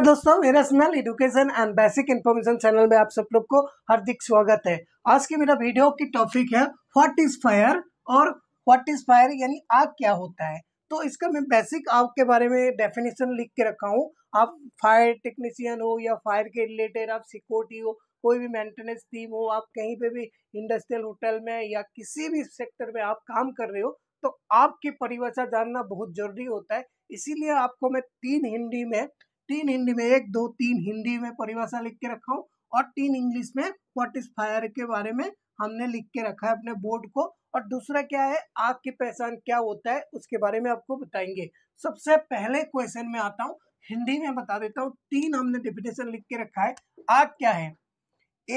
दोस्तों मेरा एरेशनल education and basic information channel में आप सब लोग को हार्दिक स्वागत है आज की मेरा वीडियो की टॉपिक है व्हाट इज फायर और व्हाट इज फायर यानी आग क्या होता है तो इसका मैं बेसिक आग के बारे में डेफिनेशन लिख के रखा हूँ आप फायर टेक्नीशियन हो या फायर के रिलेटेड आप सिक्योरिटी हो कोई भी मेंटेनेंस टीम हो आप कहीं पे भी इंडस्ट्रियल होटल में या किसी भी सेक्टर में आप काम कर रहे हो तो आपकी परिभाषा जानना बहुत जरूरी होता है इसीलिए आपको मैं तीन हिंदी में तीन हिंदी में एक दो तीन हिंदी में परिभाषा लिख के रखा हूँ और तीन इंग्लिश में व्हाट इज फायर के बारे में हमने लिख के रखा है अपने बोर्ड को और दूसरा क्या है आग की पहचान क्या होता है उसके बारे में आपको बताएंगे सबसे पहले क्वेश्चन में आता हूँ हिंदी में बता देता हूँ तीन हमने डिफिनेशन लिख के रखा है आग क्या है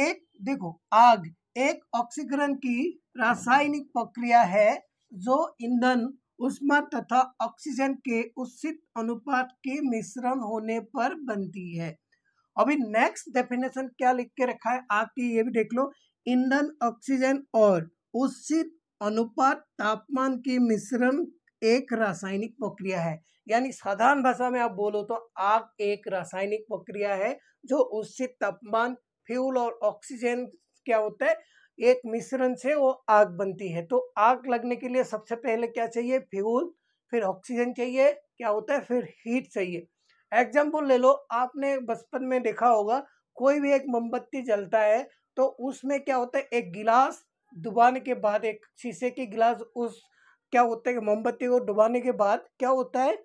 एक देखो आग एक ऑक्सीकरण की रासायनिक प्रक्रिया है जो ईंधन उष्मा तथा ऑक्सीजन के उचित अनुपात के मिश्रण होने पर बनती है अभी नेक्स्ट डेफिनेशन क्या लिख के रखा है आपके ये भी देख लो ईंधन ऑक्सीजन और उचित अनुपात तापमान के मिश्रण एक रासायनिक प्रक्रिया है यानी साधारण भाषा में आप बोलो तो आग एक रासायनिक प्रक्रिया है जो उचित तापमान फ्यूल और ऑक्सीजन क्या होता है एक मिश्रण से वो आग बनती है तो आग लगने के लिए सबसे पहले क्या चाहिए फ्यूल फिर ऑक्सीजन चाहिए क्या होता है फिर हीट चाहिए एग्जाम्पल ले लो आपने बचपन में देखा होगा कोई भी एक मोमबत्ती जलता है तो उसमें क्या होता है एक गिलास डुबाने के बाद एक शीशे की गिलास उस क्या होता है मोमबत्ती को डुबाने के बाद क्या होता है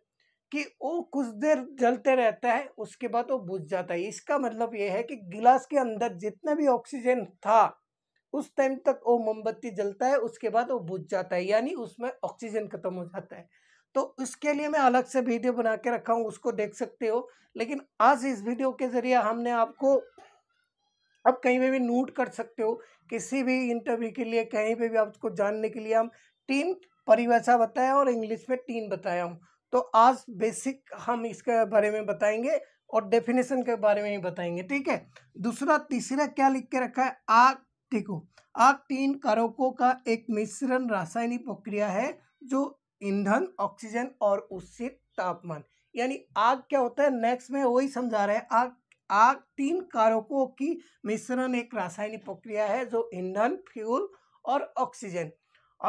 कि वो कुछ देर जलते रहता है उसके बाद वो बुझ जाता है इसका मतलब ये है कि गिलास के अंदर जितना भी ऑक्सीजन था उस टाइम तक वो मोमबत्ती जलता है उसके बाद वो बुझ जाता है यानी उसमें ऑक्सीजन ख़त्म हो जाता है तो इसके लिए मैं अलग से वीडियो बना के रखा हूँ उसको देख सकते हो लेकिन आज इस वीडियो के ज़रिए हमने आपको आप कहीं पर भी नोट कर सकते हो किसी भी इंटरव्यू के लिए कहीं पर भी आपको जानने के लिए हम तीन परिभाषा बताया और इंग्लिश में तीन बताया हूँ तो आज बेसिक हम इसके बारे में बताएंगे और डेफिनेशन के बारे में ही बताएंगे ठीक है दूसरा तीसरा क्या लिख के रखा है आग देखो आग तीन कारकों का एक मिश्रण रासायनिक प्रक्रिया है जो ईंधन ऑक्सीजन और उससे तापमान यानी आग क्या होता है नेक्स्ट में वही समझा रहे हैं आग आग तीन कारकों की मिश्रण एक रासायनिक प्रक्रिया है जो ईंधन फ्यूल और ऑक्सीजन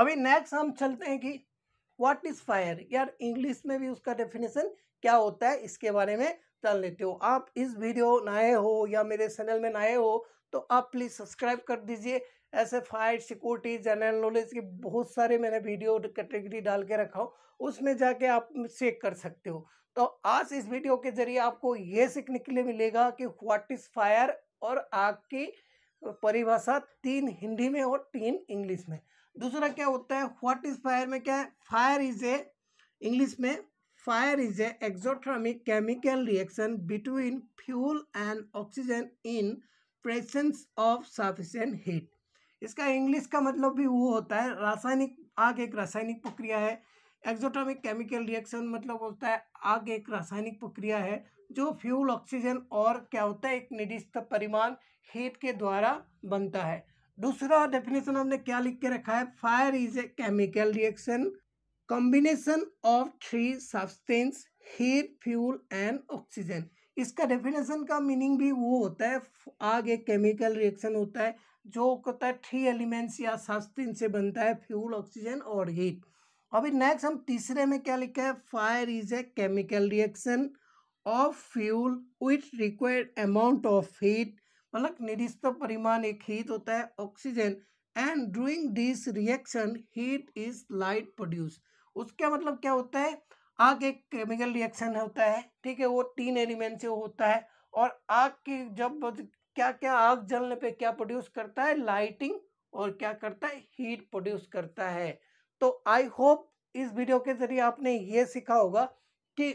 अभी नेक्स्ट हम चलते हैं कि व्हाट इज फायर यार इंग्लिश में भी उसका डेफिनेशन क्या होता है इसके बारे में जान लेते हो आप इस वीडियो नए हो या मेरे चैनल में नए हो तो आप प्लीज़ सब्सक्राइब कर दीजिए ऐसे फाइट सिक्योरिटी जनरल नॉलेज के बहुत सारे मैंने वीडियो कैटेगरी डाल के रखा हो उसमें जाके आप चेक कर सकते हो तो आज इस वीडियो के जरिए आपको ये सीखने के लिए मिलेगा कि व्हाट इज़ फायर और आग की परिभाषा तीन हिंदी में और तीन इंग्लिश में दूसरा क्या होता है व्हाट इज़ फायर में क्या है फायर इज़ ए इंग्लिश में fire is a exothermic chemical reaction between fuel and oxygen in presence of sufficient heat इसका इंग्लिश का मतलब भी वो होता है रासायनिक आग एक रासायनिक प्रक्रिया है एक्जोटॉमिक केमिकल रिएक्शन मतलब होता है आग एक रासायनिक प्रक्रिया है जो फ्यूल ऑक्सीजन और क्या होता है एक निर्दिष्ट परिमाण हीट के द्वारा बनता है दूसरा डेफिनेशन हमने क्या लिख के रखा है fire is a chemical reaction combination of three substance heat fuel and oxygen इसका डेफिनेशन का मीनिंग भी वो होता है आग एक केमिकल रिएक्शन होता है जो होता है थ्री एलिमेंट्स या सात से बनता है फ्यूल ऑक्सीजन और हीट अभी नेक्स्ट हम तीसरे में क्या लिखा है fire is a chemical reaction of fuel with required amount of heat मतलब निर्दिष्ट परिमाण एक हीट होता है oxygen and doing this reaction heat is light produce उसका मतलब क्या होता है आग एक केमिकल रिएक्शन होता है ठीक है वो तीन एलिमेंट से होता है और आग की जब क्या क्या आग जलने पे क्या प्रोड्यूस करता है लाइटिंग और क्या करता है हीट प्रोड्यूस करता है तो आई होप इस वीडियो के जरिए आपने ये सीखा होगा कि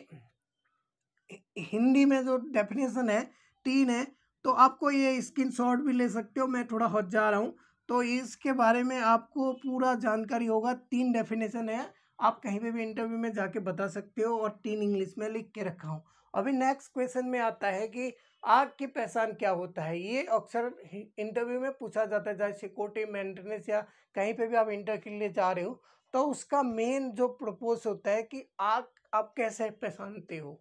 हिंदी में जो डेफिनेशन है तीन है तो आपको ये स्क्रीन शॉट भी ले सकते हो मैं थोड़ा हट जा रहा हूँ तो इसके बारे में आपको पूरा जानकारी होगा तीन डेफिनेशन है आप कहीं पे भी इंटरव्यू में जाके बता सकते हो और तीन इंग्लिश में लिख के रखा हूँ अभी नेक्स्ट क्वेश्चन में आता है कि आग की पहचान क्या होता है ये अक्सर इंटरव्यू में पूछा जाता है चाहे सिक्योरिटी मेंटेनेंस या कहीं पे भी आप इंटर के लिए जा रहे हो तो उसका मेन जो प्रपोज होता है कि आग आप कैसे पहचानते हो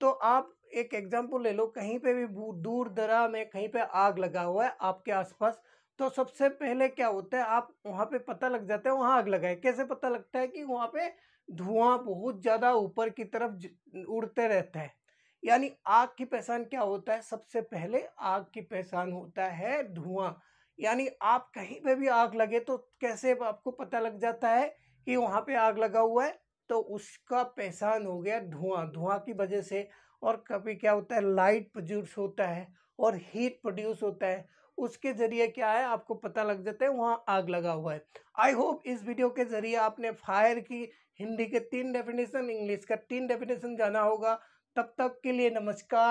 तो आप एक एग्जाम्पल ले लो कहीं पे भी दूर दराज में कहीं पे आग लगा हुआ है आपके आसपास तो सबसे पहले क्या होता है आप वहाँ पे पता लग जाता है वहाँ आग लगाए कैसे पता लगता है कि वहाँ पे धुआं बहुत ज़्यादा ऊपर की तरफ उड़ते रहता है यानी आग की पहचान क्या होता है सबसे पहले आग की पहचान होता है धुआं यानी आप कहीं पे भी आग लगे तो कैसे आपको पता लग जाता है कि वहाँ पे आग लगा हुआ है तो उसका पहचान हो गया धुआं धुआं की वजह से और कभी क्या होता है लाइट प्रोड्यूस होता है और हीट प्रोड्यूस होता है उसके ज़रिए क्या है आपको पता लग जाता है वहाँ आग लगा हुआ है आई होप इस वीडियो के ज़रिए आपने फायर की हिंदी के तीन डेफिनेशन इंग्लिश का तीन डेफिनेशन जाना होगा तब तक के लिए नमस्कार